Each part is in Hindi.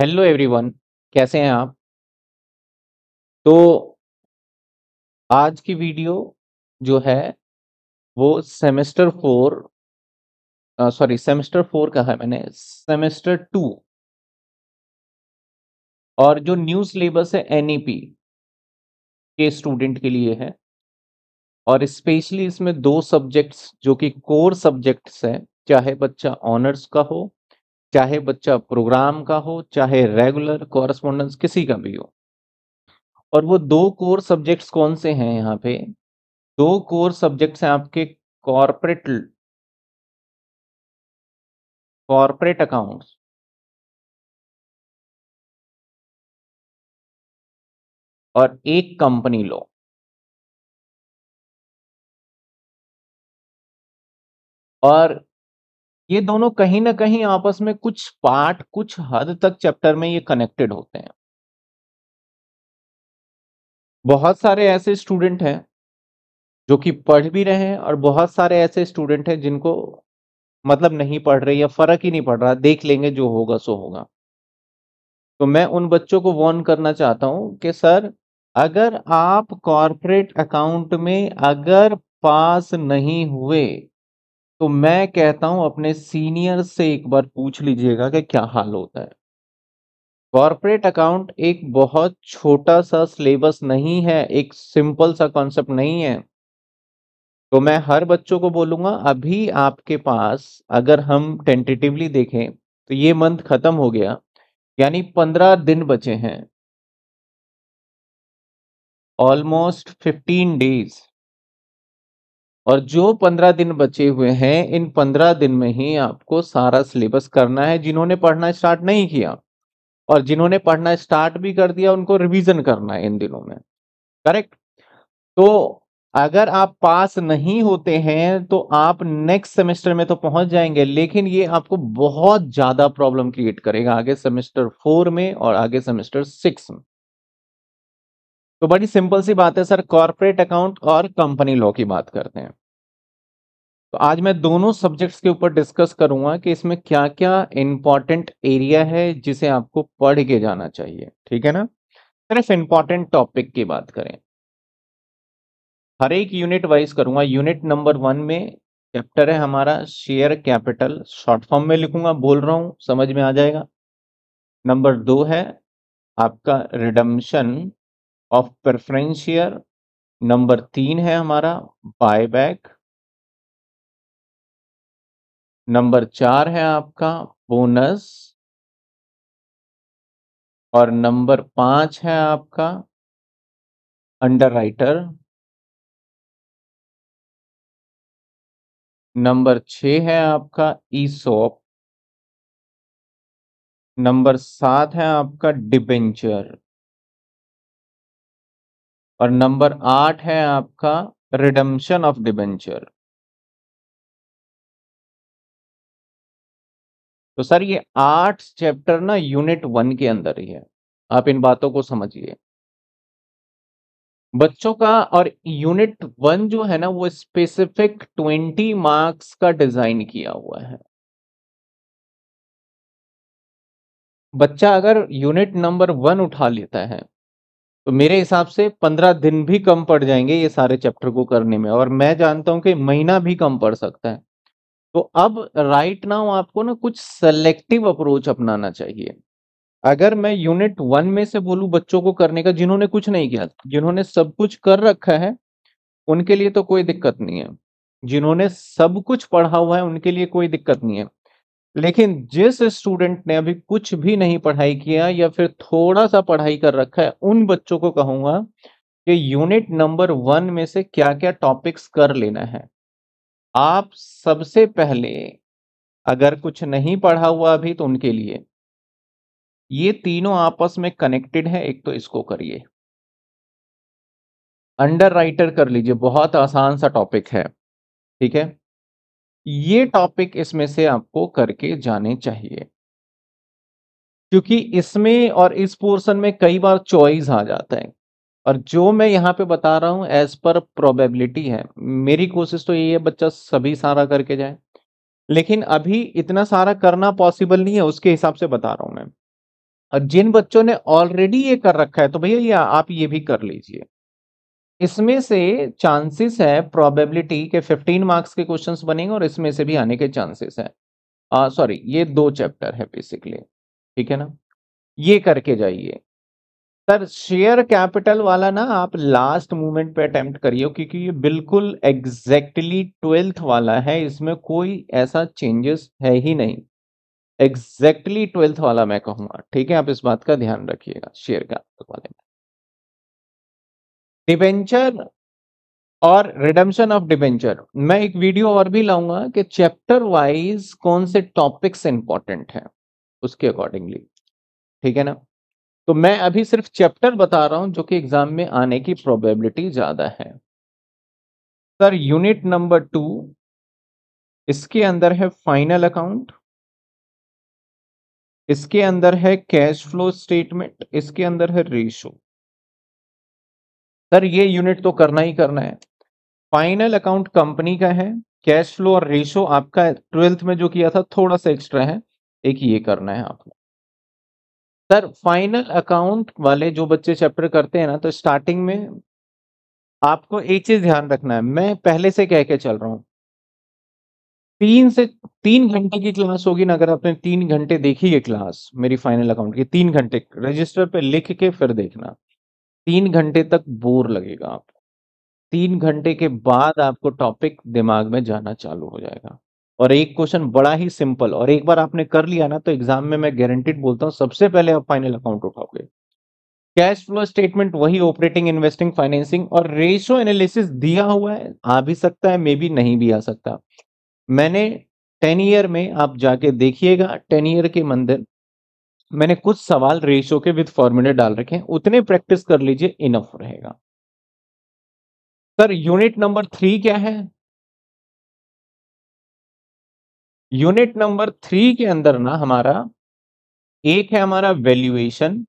हेलो एवरीवन कैसे हैं आप तो आज की वीडियो जो है वो semester four sorry semester four कहा है मैंने सेमेस्टर टू और जो न्यू सिलेबस है एनईपी के स्टूडेंट के लिए है और स्पेशली इसमें दो सब्जेक्ट्स जो कि कोर सब्जेक्ट्स हैं चाहे बच्चा ऑनर्स का हो चाहे बच्चा प्रोग्राम का हो चाहे रेगुलर कॉरस्पॉन्डेंस किसी का भी हो और वो दो कोर सब्जेक्ट्स कौन से हैं यहाँ पे दो कोर सब्जेक्ट्स हैं आपके कॉरपोरेट कॉरपोरेट अकाउंट्स और एक कंपनी लो और ये दोनों कहीं ना कहीं आपस में कुछ पार्ट कुछ हद तक चैप्टर में ये कनेक्टेड होते हैं बहुत सारे ऐसे स्टूडेंट हैं जो कि पढ़ भी रहे हैं और बहुत सारे ऐसे स्टूडेंट हैं जिनको मतलब नहीं पढ़ रहे या फर्क ही नहीं पड़ रहा देख लेंगे जो होगा सो होगा तो मैं उन बच्चों को वॉर्न करना चाहता हूं कि सर अगर आप कॉरपोरेट अकाउंट में अगर पास नहीं हुए तो मैं कहता हूं अपने सीनियर से एक बार पूछ लीजिएगा कि क्या हाल होता है कॉरपोरेट अकाउंट एक बहुत छोटा सा सिलेबस नहीं है एक सिंपल सा कॉन्सेप्ट नहीं है तो मैं हर बच्चों को बोलूंगा अभी आपके पास अगर हम टेंटेटिवली देखें तो ये मंथ खत्म हो गया यानी पंद्रह दिन बचे हैं ऑलमोस्ट फिफ्टीन डेज और जो पंद्रह दिन बचे हुए हैं इन पंद्रह दिन में ही आपको सारा सिलेबस करना है जिन्होंने पढ़ना स्टार्ट नहीं किया और जिन्होंने पढ़ना स्टार्ट भी कर दिया उनको रिवीजन करना है इन दिनों में करेक्ट तो अगर आप पास नहीं होते हैं तो आप नेक्स्ट सेमेस्टर में तो पहुंच जाएंगे लेकिन ये आपको बहुत ज्यादा प्रॉब्लम क्रिएट करेगा आगे सेमेस्टर फोर में और आगे सेमेस्टर सिक्स में तो बड़ी सिंपल सी बात है सर कॉर्पोरेट अकाउंट और कंपनी लॉ की बात करते हैं तो आज मैं दोनों सब्जेक्ट्स के ऊपर डिस्कस करूंगा कि इसमें क्या क्या इंपॉर्टेंट एरिया है जिसे आपको पढ़ के जाना चाहिए ठीक है ना सिर्फ इम्पॉर्टेंट टॉपिक की बात करें हर एक यूनिट वाइज करूंगा यूनिट नंबर वन में चैप्टर है हमारा शेयर कैपिटल शॉर्ट फॉर्म में लिखूंगा बोल रहा हूं समझ में आ जाएगा नंबर दो है आपका redemption of preference share number तीन है हमारा बायबैक नंबर चार है आपका बोनस और नंबर पांच है आपका अंडरराइटर नंबर छ है आपका ईसॉप नंबर सात है आपका डिबेंचर और नंबर आठ है आपका रिडम्शन ऑफ डिबेंचर तो सर ये आठ चैप्टर ना यूनिट वन के अंदर ही है आप इन बातों को समझिए बच्चों का और यूनिट वन जो है ना वो स्पेसिफिक ट्वेंटी मार्क्स का डिजाइन किया हुआ है बच्चा अगर यूनिट नंबर वन उठा लेता है तो मेरे हिसाब से पंद्रह दिन भी कम पड़ जाएंगे ये सारे चैप्टर को करने में और मैं जानता हूं कि महीना भी कम पड़ सकता है तो अब राइट नाउ आपको ना कुछ सेलेक्टिव अप्रोच अपनाना चाहिए अगर मैं यूनिट वन में से बोलूं बच्चों को करने का जिन्होंने कुछ नहीं किया जिन्होंने सब कुछ कर रखा है उनके लिए तो कोई दिक्कत नहीं है जिन्होंने सब कुछ पढ़ा हुआ है उनके लिए कोई दिक्कत नहीं है लेकिन जिस स्टूडेंट ने अभी कुछ भी नहीं पढ़ाई किया या फिर थोड़ा सा पढ़ाई कर रखा है उन बच्चों को कहूंगा कि यूनिट नंबर वन में से क्या क्या टॉपिक्स कर लेना है आप सबसे पहले अगर कुछ नहीं पढ़ा हुआ अभी तो उनके लिए ये तीनों आपस में कनेक्टेड है एक तो इसको करिए अंडर राइटर कर लीजिए बहुत आसान सा टॉपिक है ठीक है ये टॉपिक इसमें से आपको करके जाने चाहिए क्योंकि इसमें और इस पोर्शन में कई बार चॉइस आ जाता है और जो मैं यहाँ पे बता रहा हूँ एज पर प्रोबेबिलिटी है मेरी कोशिश तो यही है बच्चा सभी सारा करके जाए लेकिन अभी इतना सारा करना पॉसिबल नहीं है उसके हिसाब से बता रहा हूँ मैं और जिन बच्चों ने ऑलरेडी ये कर रखा है तो भैया ये आप ये भी कर लीजिए इसमें से चांसेस है प्रोबेबिलिटी के 15 मार्क्स के क्वेश्चंस बनेंगे और इसमें से भी आने के चांसेस है सॉरी ये दो चैप्टर है बेसिकली ठीक है ना ये करके जाइए सर शेयर कैपिटल वाला ना आप लास्ट मूवमेंट पे अटेम्प्ट करिए क्योंकि ये बिल्कुल एग्जैक्टली ट्वेल्थ वाला है इसमें कोई ऐसा चेंजेस है ही नहीं एग्जैक्टली ट्वेल्थ वाला मैं कहूंगा ठीक है आप इस बात का ध्यान रखिएगा शेयर कैपिटल वाले में डिवेंचर और रिडम्शन ऑफ डिवेंचर मैं एक वीडियो और भी लाऊंगा कि चैप्टर वाइज कौन से टॉपिक्स इंपॉर्टेंट है उसके अकॉर्डिंगली ठीक है ना तो मैं अभी सिर्फ चैप्टर बता रहा हूं जो कि एग्जाम में आने की प्रोबेबिलिटी ज्यादा है सर यूनिट नंबर टू इसके अंदर है फाइनल अकाउंट इसके अंदर है कैश फ्लो स्टेटमेंट इसके अंदर है रेशो सर ये यूनिट तो करना ही करना है फाइनल अकाउंट कंपनी का है कैश फ्लो और रेशो आपका ट्वेल्थ में जो किया था थोड़ा सा एक्स्ट्रा है एक ये करना है आपको सर फाइनल अकाउंट वाले जो बच्चे चैप्टर करते हैं ना तो स्टार्टिंग में आपको एक चीज ध्यान रखना है मैं पहले से कह के चल रहा हूँ तीन से तीन घंटे की क्लास होगी ना अगर आपने तीन घंटे देखी है क्लास मेरी फाइनल अकाउंट की तीन घंटे रजिस्टर पे लिख के फिर देखना तीन घंटे तक बोर लगेगा आपको तीन घंटे के बाद आपको टॉपिक दिमाग में जाना चालू हो जाएगा और एक क्वेश्चन बड़ा ही सिंपल और एक बार आपने कर लिया ना तो एग्जाम में मैं गारंटेड बोलता हूँ सबसे पहले आप फाइनल अकाउंट उठाओगे कैश फ्लो स्टेटमेंट वही ऑपरेटिंग इन्वेस्टिंग फाइनेंसिंग और रेशो एनालिसिस दिया हुआ है आ भी सकता है मे भी नहीं भी आ सकता मैंने टेन ईयर में आप जाके देखिएगा टेन ईयर के मंदिर मैंने कुछ सवाल रेशो के विद फॉर्मूले डाल रखे हैं उतने प्रैक्टिस कर लीजिए इनफ रहेगा सर यूनिट नंबर थ्री क्या है यूनिट नंबर थ्री के अंदर ना हमारा एक है हमारा वैल्यूएशन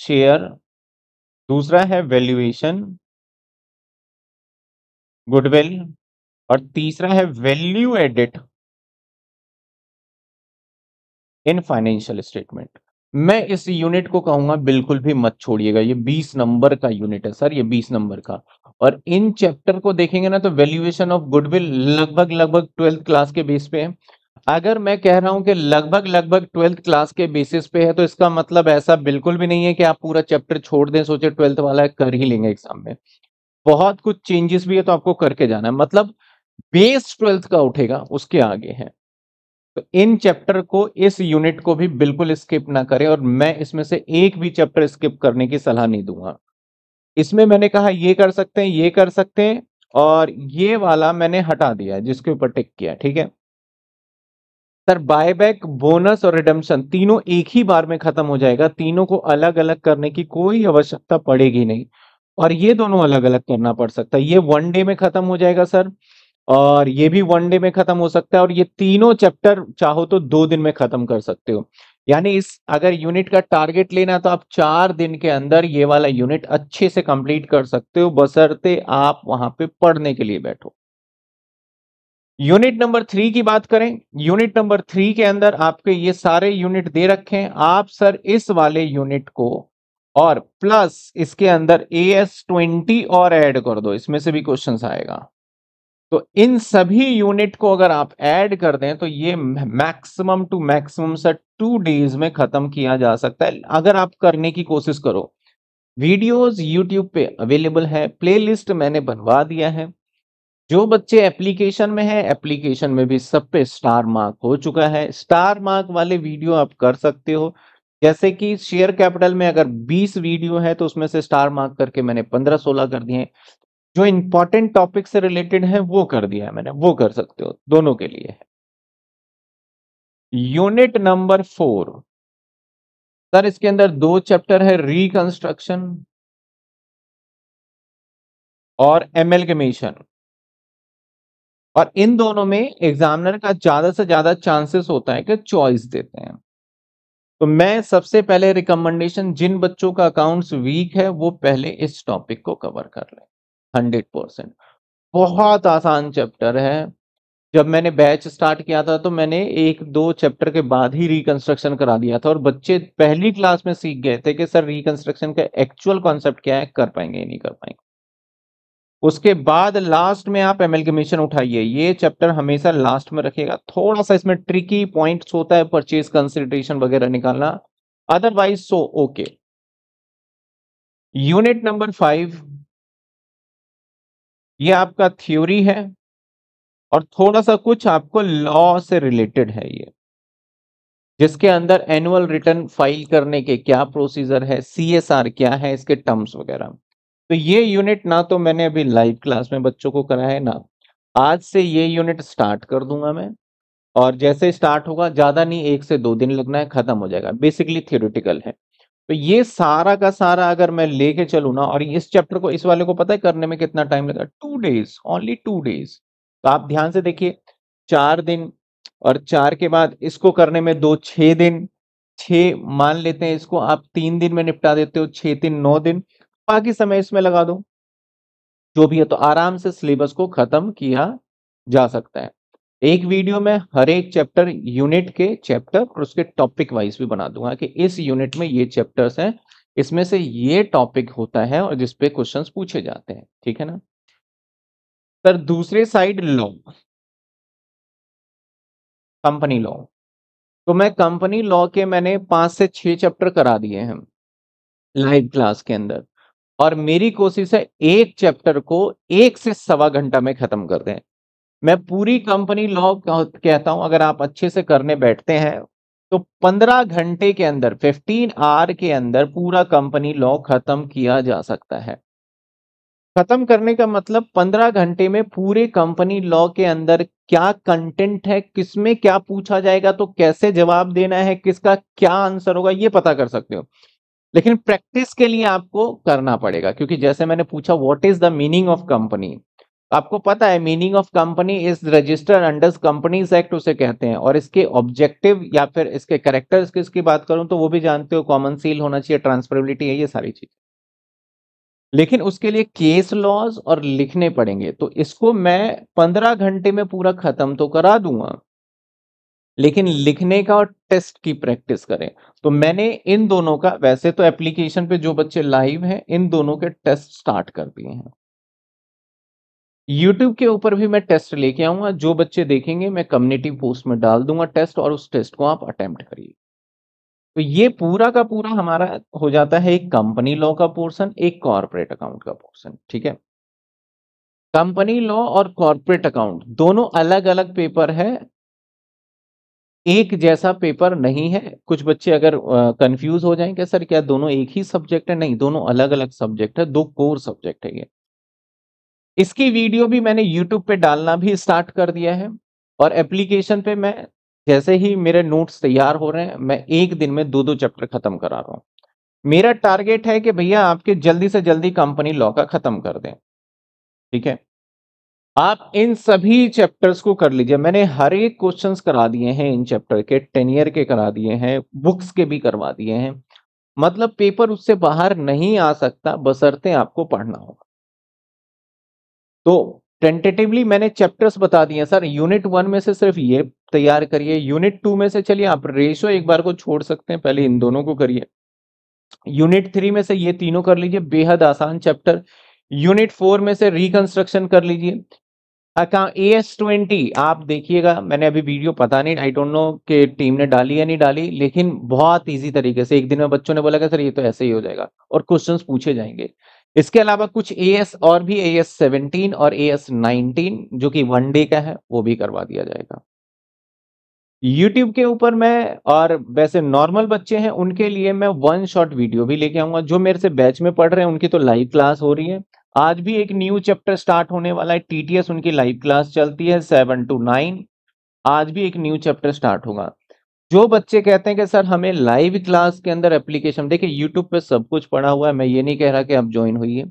शेयर दूसरा है वैल्यूएशन गुडविल और तीसरा है value added in financial statement मैं इस यूनिट को कहूंगा बिल्कुल भी मत छोड़िएगा ये 20 नंबर का यूनिट है सर ये 20 नंबर का और इन चैप्टर को देखेंगे ना तो वैल्यूएशन ऑफ गुडविल लगभग लगभग ट्वेल्थ क्लास के बेस पे है अगर मैं कह रहा हूं कि लगभग लगभग ट्वेल्थ क्लास के बेसिस पे है तो इसका मतलब ऐसा बिल्कुल भी नहीं है कि आप पूरा चैप्टर छोड़ दें सोचे ट्वेल्थ वाला कर ही लेंगे एग्जाम में बहुत कुछ चेंजेस भी है तो आपको करके जाना है मतलब बेस ट्वेल्थ का उठेगा उसके आगे है तो इन चैप्टर को इस यूनिट को भी बिल्कुल स्किप ना करें और मैं इसमें से एक भी चैप्टर स्किप करने की सलाह नहीं दूंगा इसमें मैंने कहा ये कर सकते हैं ये कर सकते हैं और ये वाला मैंने हटा दिया जिसके ऊपर टिक किया ठीक है सर बायबैक बोनस और रिडम्पशन तीनों एक ही बार में खत्म हो जाएगा तीनों को अलग अलग करने की कोई आवश्यकता पड़ेगी नहीं और ये दोनों अलग अलग करना पड़ सकता है ये वन डे में खत्म हो जाएगा सर और ये भी वन डे में खत्म हो सकता है और ये तीनों चैप्टर चाहो तो दो दिन में खत्म कर सकते हो यानी इस अगर यूनिट का टारगेट लेना तो आप चार दिन के अंदर ये वाला यूनिट अच्छे से कंप्लीट कर सकते हो बसरते आप वहां पे पढ़ने के लिए बैठो यूनिट नंबर थ्री की बात करें यूनिट नंबर थ्री के अंदर आपके ये सारे यूनिट दे रखे हैं आप सर इस वाले यूनिट को और प्लस इसके अंदर ए एस ट्वेंटी और ऐड कर दो इसमें से भी क्वेश्चन आएगा तो इन सभी यूनिट को अगर आप ऐड कर दें तो ये maximum two maximum sir two days में खत्म किया जा सकता है अगर आप करने की कोशिश करो वीडियोस यूट्यूब पे अवेलेबल है प्लेलिस्ट मैंने बनवा दिया है जो बच्चे एप्लीकेशन में है एप्लीकेशन में भी सब पे स्टार मार्क हो चुका है स्टार मार्क वाले वीडियो आप कर सकते हो जैसे कि शेयर कैपिटल में अगर 20 वीडियो है तो उसमें से स्टार मार्क करके मैंने 15-16 कर दिए जो इंपॉर्टेंट टॉपिक से रिलेटेड है वो कर दिया है मैंने वो कर सकते हो दोनों के लिए है यूनिट नंबर फोर सर इसके अंदर दो चैप्टर है रिकंस्ट्रक्शन और एमेलगमेशन और इन दोनों में एग्जामिनर का ज्यादा से ज्यादा चांसेस होता है कि चॉइस देते हैं तो मैं सबसे पहले रिकमेंडेशन जिन बच्चों का अकाउंट्स वीक है वो पहले इस टॉपिक को कवर कर लें हंड्रेड परसेंट बहुत आसान चैप्टर है जब मैंने बैच स्टार्ट किया था तो मैंने एक दो चैप्टर के बाद ही रिकंस्ट्रक्शन करा दिया था और बच्चे पहली क्लास में सीख गए थे कि सर रिकंस्ट्रक्शन का एक्चुअल कॉन्सेप्ट क्या है कर पाएंगे या नहीं कर पाएंगे उसके बाद लास्ट में आप एमएल मिशन उठाइए ये चैप्टर हमेशा लास्ट में रखेगा थोड़ा सा इसमें ट्रिकी पॉइंट्स होता है परचेज कंसिडरेशन वगैरह निकालना otherwise so okay unit number five ये आपका थ्योरी है और थोड़ा सा कुछ आपको लॉ से रिलेटेड है ये जिसके अंदर एनुअल रिटर्न फाइल करने के क्या प्रोसीजर है सीएसआर क्या है इसके टर्म्स वगैरह तो ये यूनिट ना तो मैंने अभी लाइव क्लास में बच्चों को कराया ना आज से ये यूनिट स्टार्ट कर दूंगा मैं और जैसे स्टार्ट होगा ज़्यादा नहीं एक से दो दिन लगना है ख़त्म हो जाएगा बेसिकली थियोरिटिकल है तो ये सारा का सारा अगर मैं लेके चलू ना और इस चैप्टर को इस वाले को पता है करने में कितना टाइम लगा two days only two days तो आप ध्यान से देखिए चार दिन और चार के बाद इसको करने में दो छह दिन छ मान लेते हैं इसको आप तीन दिन में निपटा देते हो छह तीन नौ दिन बाकी समय इसमें लगा दो जो भी है तो आराम से सिलेबस को खत्म किया जा सकता है एक वीडियो में हर एक चैप्टर यूनिट के चैप्टर और उसके टॉपिक वाइज भी बना दूंगा कि इस यूनिट में ये चैप्टर्स हैं इसमें से ये टॉपिक होता है और जिसपे क्वेश्चंस पूछे जाते हैं ठीक है ना सर दूसरे साइड लॉ कंपनी लॉ तो मैं कंपनी लॉ के मैंने पांच से छह चैप्टर करा दिए हैं लाइव क्लास के अंदर और मेरी कोशिश है एक चैप्टर को एक से सवा घंटा में खत्म कर दें मैं पूरी कंपनी लॉ कहता हूं अगर आप अच्छे से करने बैठते हैं तो 15 घंटे के अंदर 15 आर के अंदर पूरा कंपनी लॉ खत्म किया जा सकता है खत्म करने का मतलब 15 घंटे में पूरे कंपनी लॉ के अंदर क्या कंटेंट है किसमें क्या पूछा जाएगा तो कैसे जवाब देना है किसका क्या आंसर होगा ये पता कर सकते हो लेकिन प्रैक्टिस के लिए आपको करना पड़ेगा क्योंकि जैसे मैंने पूछा what is the meaning of company आपको पता है meaning of company is registered under companies act उसे कहते हैं और इसके ऑब्जेक्टिव या फिर इसके करेक्टर्स की इसकी बात करूं तो वो भी जानते हो कॉमन सील होना चाहिए ट्रांसफरबिलिटी है ये सारी चीज लेकिन उसके लिए केस लॉज और लिखने पड़ेंगे तो इसको मैं पंद्रह घंटे में पूरा खत्म तो करा दूंगा लेकिन लिखने का और टेस्ट की प्रैक्टिस करें तो मैंने इन दोनों का वैसे तो एप्लीकेशन पे जो बच्चे लाइव हैं इन दोनों के टेस्ट स्टार्ट कर दिए हैं यूट्यूब के ऊपर भी मैं टेस्ट लेके आऊंगा जो बच्चे देखेंगे मैं कम्युनिटी पोस्ट में डाल दूंगा टेस्ट और उस टेस्ट को आप अटेम्प्ट करिए तो ये पूरा का पूरा हमारा हो जाता है एक कंपनी लॉ का पोर्सन एक कॉरपोरेट अकाउंट का पोर्सन ठीक है कंपनी लॉ और कॉरपोरेट अकाउंट दोनों अलग अलग पेपर है एक जैसा पेपर नहीं है कुछ बच्चे अगर कंफ्यूज हो जाएं कि सर क्या दोनों एक ही सब्जेक्ट है नहीं दोनों अलग अलग सब्जेक्ट है दो कोर सब्जेक्ट है ये इसकी वीडियो भी मैंने यूट्यूब पे डालना भी स्टार्ट कर दिया है और एप्लीकेशन पे मैं जैसे ही मेरे नोट्स तैयार हो रहे हैं मैं एक दिन में दो दो चैप्टर खत्म करा रहा हूँ मेरा टारगेट है कि भैया आपके जल्दी से जल्दी कंपनी लॉ का खत्म कर दें ठीक है आप इन सभी चैप्टर्स को कर लीजिए मैंने हर एक क्वेश्चंस करा दिए हैं इन चैप्टर के टेन ईयर के करा दिए हैं बुक्स के भी करवा दिए हैं मतलब पेपर उससे बाहर नहीं आ सकता बसरते आपको पढ़ना होगा तो टेंटेटिवली मैंने चैप्टर्स बता दिए सर यूनिट वन में से सिर्फ ये तैयार करिए यूनिट टू में से चलिए आप रेशो एक बार को छोड़ सकते हैं पहले इन दोनों को करिए यूनिट थ्री में से ये तीनों कर लीजिए बेहद आसान चैप्टर यूनिट फोर में से रिकंस्ट्रक्शन कर लीजिए ए एस ट्वेंटी आप देखिएगा मैंने अभी वीडियो पता नहीं आई डोंट नो कि टीम ने डाली या नहीं डाली लेकिन बहुत इजी तरीके से एक दिन में बच्चों ने बोला कि सर ये तो ऐसे ही हो जाएगा और क्वेश्चंस पूछे जाएंगे इसके अलावा कुछ ए एस और भी ए एस सेवनटीन और ए एस नाइनटीन जो कि वन डे का है वो भी करवा दिया जाएगा यूट्यूब के ऊपर मैं और वैसे नॉर्मल बच्चे हैं उनके लिए मैं वन शॉट वीडियो भी लेके आऊंगा जो मेरे से बैच में पढ़ रहे हैं उनकी तो लाइव क्लास हो रही है आज भी एक न्यू चैप्टर स्टार्ट होने वाला है टी उनकी लाइव क्लास चलती है सेवन टू नाइन आज भी एक न्यू चैप्टर स्टार्ट होगा जो बच्चे कहते हैं कि सर हमें लाइव क्लास के अंदर एप्लीकेशन देखिए यूट्यूब पे सब कुछ पड़ा हुआ है मैं ये नहीं कह रहा कि आप ज्वाइन होइए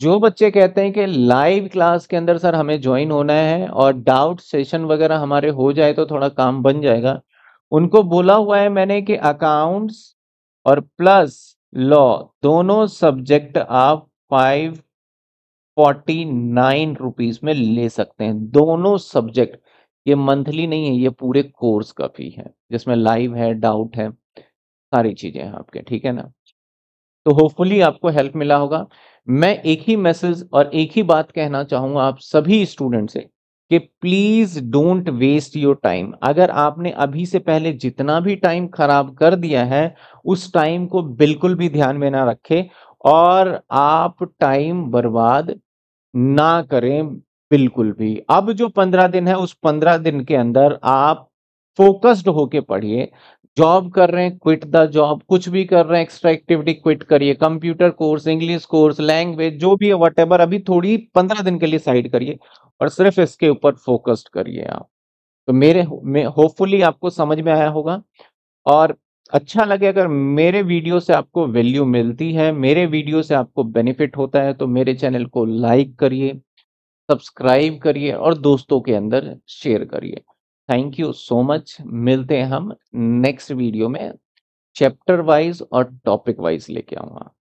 जो बच्चे कहते हैं कि लाइव क्लास के अंदर सर हमें ज्वाइन होना है और डाउट सेशन वगैरह हमारे हो जाए तो थोड़ा काम बन जाएगा उनको बोला हुआ है मैंने कि अकाउंट्स और प्लस लॉ दोनों सब्जेक्ट आप फाइव फोर्टी नाइन रुपीज में ले सकते हैं दोनों सब्जेक्ट ये मंथली नहीं है ये पूरे कोर्स का फी है जिसमें लाइव है डाउट है सारी चीजें हैं आपके ठीक है ना तो होपफुली आपको हेल्प मिला होगा मैं एक ही मैसेज और एक ही बात कहना चाहूंगा आप सभी स्टूडेंट से कि please don't waste your time अगर आपने अभी से पहले जितना भी टाइम खराब कर दिया है उस टाइम को बिल्कुल भी ध्यान में ना रखें और आप टाइम बर्बाद ना करें बिल्कुल भी अब जो पंद्रह दिन है उस पंद्रह दिन के अंदर आप फोकस्ड होके पढ़िए जॉब कर रहे हैं क्विट द जॉब कुछ भी कर रहे हैं एक्स्ट्रा एक्टिविटी क्विट करिए computer course English course language जो भी है वट अभी थोड़ी पंद्रह दिन के लिए साइड करिए और सिर्फ इसके ऊपर फोकस्ड करिए आप तो मेरे होपफुली आपको समझ में आया होगा और अच्छा लगे अगर मेरे वीडियो से आपको वैल्यू मिलती है मेरे वीडियो से आपको बेनिफिट होता है तो मेरे चैनल को लाइक करिए सब्सक्राइब करिए और दोस्तों के अंदर शेयर करिए थैंक यू सो मच मिलते हैं हम नेक्स्ट वीडियो में चैप्टर वाइज और टॉपिक वाइज लेके आऊँगा